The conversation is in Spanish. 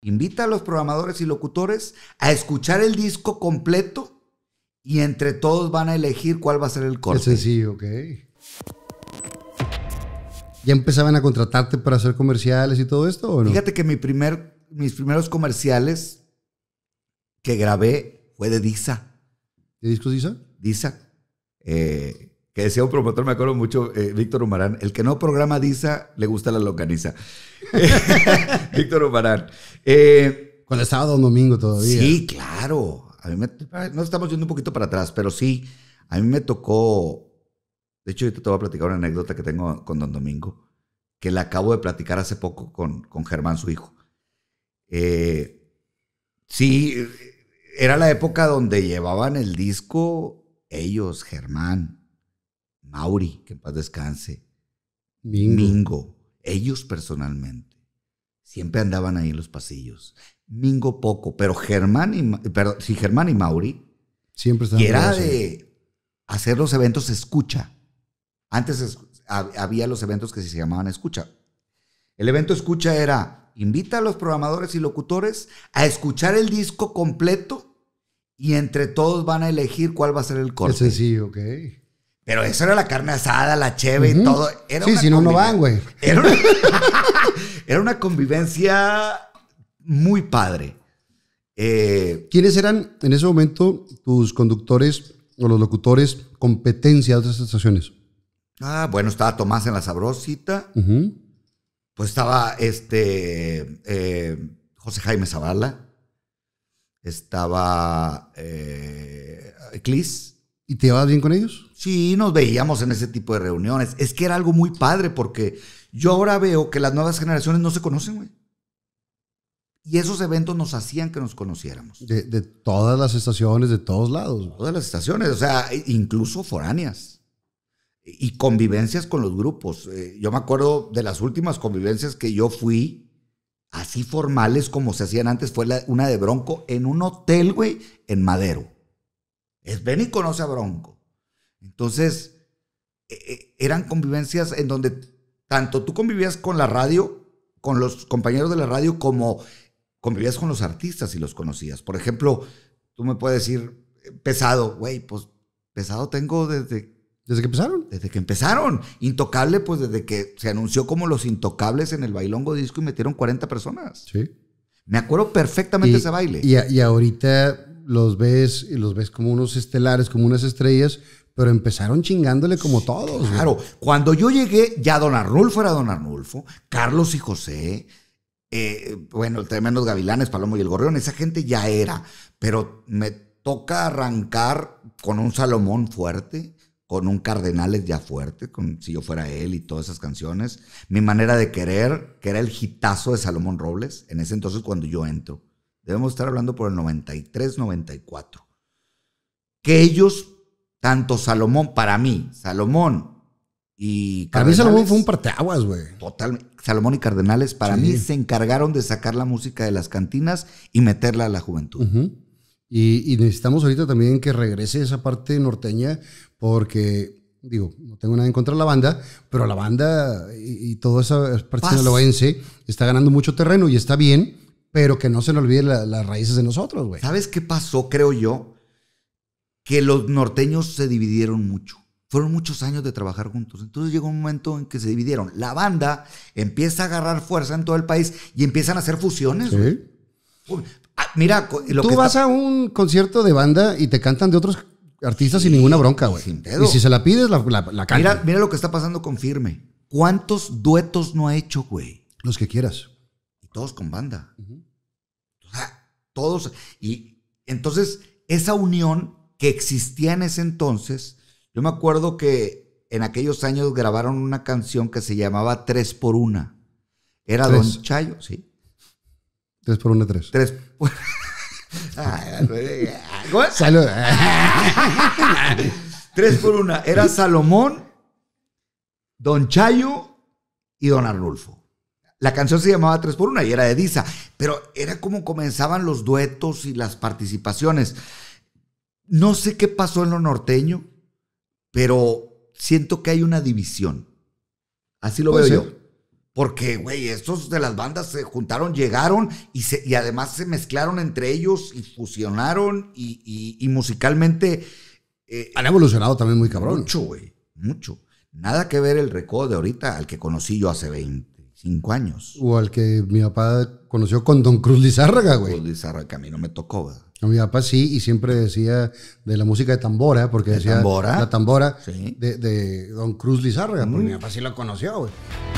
Invita a los programadores y locutores a escuchar el disco completo y entre todos van a elegir cuál va a ser el corte. Ese sí, ok. ¿Ya empezaban a contratarte para hacer comerciales y todo esto o no? Fíjate que mi primer, mis primeros comerciales que grabé fue de Disa. ¿De discos Disa? Disa. Eh, que decía un promotor, me acuerdo mucho, eh, Víctor Humarán, el que no programa DISA le gusta la localiza. Víctor Humarán. Eh, cuando estaba Don sábado domingo todavía. Sí, claro. A mí nos estamos yendo un poquito para atrás, pero sí, a mí me tocó de hecho, yo te voy a platicar una anécdota que tengo con Don Domingo, que la acabo de platicar hace poco con, con Germán, su hijo. Eh, sí, era la época donde llevaban el disco ellos, Germán, Mauri, que en paz descanse, Mingo. ellos personalmente, siempre andaban ahí en los pasillos. Mingo poco, pero Germán y, perdón, Germán y Mauri, siempre estaban era de hacer los eventos escucha. Antes había los eventos que se llamaban escucha. El evento escucha era, invita a los programadores y locutores a escuchar el disco completo y entre todos van a elegir cuál va a ser el corte. Sí, sí, ok. Pero eso era la carne asada, la cheve y todo. Era sí, si no, no van, güey. Era una, convivencia muy padre. Eh, ¿Quiénes eran en ese momento tus conductores o los locutores competencia de otras estaciones? Ah, bueno, estaba Tomás en la Sabrosita. Pues estaba este eh, José Jaime Zavala. Estaba eh, Clis. ¿Y te ibas bien con ellos? Sí, nos veíamos en ese tipo de reuniones. Es que era algo muy padre porque yo ahora veo que las nuevas generaciones no se conocen, güey. Y esos eventos nos hacían que nos conociéramos. De, todas las estaciones, de todos lados. Todas las estaciones, o sea, incluso foráneas. Y convivencias con los grupos. Eh, yo me acuerdo de las últimas convivencias que yo fui, así formales como se hacían antes, fue la, una de Bronco en un hotel, güey, en Madero. Es ven y conoce a Bronco. Entonces, e, e, eran convivencias en donde tanto tú convivías con la radio, con los compañeros de la radio, como convivías con los artistas y los conocías. Por ejemplo, tú me puedes decir, eh, pesado, güey, pues pesado tengo desde... ¿Desde que empezaron? Desde que empezaron. Intocable, pues desde que se anunció como los intocables en el bailongo disco y metieron 40 personas. Sí. Me acuerdo perfectamente ese baile. y ahorita los ves los ves como unos estelares, como unas estrellas, pero empezaron chingándole como todos. Claro, cuando yo llegué, ya Don Arnulfo era Don Arnulfo, Carlos y José, eh, bueno, el tremendo Gavilanes, Palomo y el Gorrión, esa gente ya era, pero me toca arrancar con un Salomón fuerte, con un Cardenales ya fuerte, con Si yo fuera él y todas esas canciones, Mi manera de querer, que era el gitazo de Salomón Robles, en ese entonces cuando yo entro. Debemos estar hablando por el 93, 94. Que ellos, tanto Salomón, para mí, Salomón y Para mí Salomón fue un parteaguas, güey. Total, Salomón y Cardenales, para mí se encargaron de sacar la música de las cantinas y meterla a la juventud. y, necesitamos ahorita también que regrese esa parte norteña porque digo, no tengo nada en contra de la banda, pero la banda y, y toda esa parte sinaloense está ganando mucho terreno y está bien, pero que no se le olvide las raíces de nosotros, güey. ¿Sabes qué pasó, creo yo? Que los norteños se dividieron mucho. Fueron muchos años de trabajar juntos. Entonces llegó un momento en que se dividieron. La banda empieza a agarrar fuerza en todo el país y empiezan a hacer fusiones. güey. Ah, mira, lo tú vas a un concierto de banda y te cantan de otros artistas sin ninguna bronca, güey. Y si se la pides, la, la, Mira, mira lo que está pasando con Firme. ¿Cuántos duetos no ha hecho, güey? Los que quieras todos con banda. todos. Y entonces, esa unión que existía en ese entonces, yo me acuerdo que en aquellos años grabaron una canción que se llamaba Tres por Una. Era Don Chayo, sí. Tres por una, tres. Tres por... Ah, Salud. tres por una. Era Salomón, Don Chayo y Don Arnulfo. La canción se llamaba Tres por Una y era de Disa, pero era como comenzaban los duetos y las participaciones. No sé qué pasó en lo norteño, pero siento que hay una división. Así lo veo yo. Porque, güey, estos de las bandas se juntaron, llegaron y, además se mezclaron entre ellos y fusionaron y, musicalmente... Eh, Han evolucionado también muy cabrón. Mucho, güey, mucho. Nada que ver el recodo de ahorita al que conocí yo hace 20 Cinco años. O al que mi papá conoció con Don Cruz Lizárraga, güey. Cruz Lizárraga, a mí no me tocó, güey. A mi papá sí, y siempre decía de la música de tambora, porque decía tambora? la tambora ¿Sí? de, Don Cruz Lizárraga, porque mm. mi papá sí lo conoció, güey.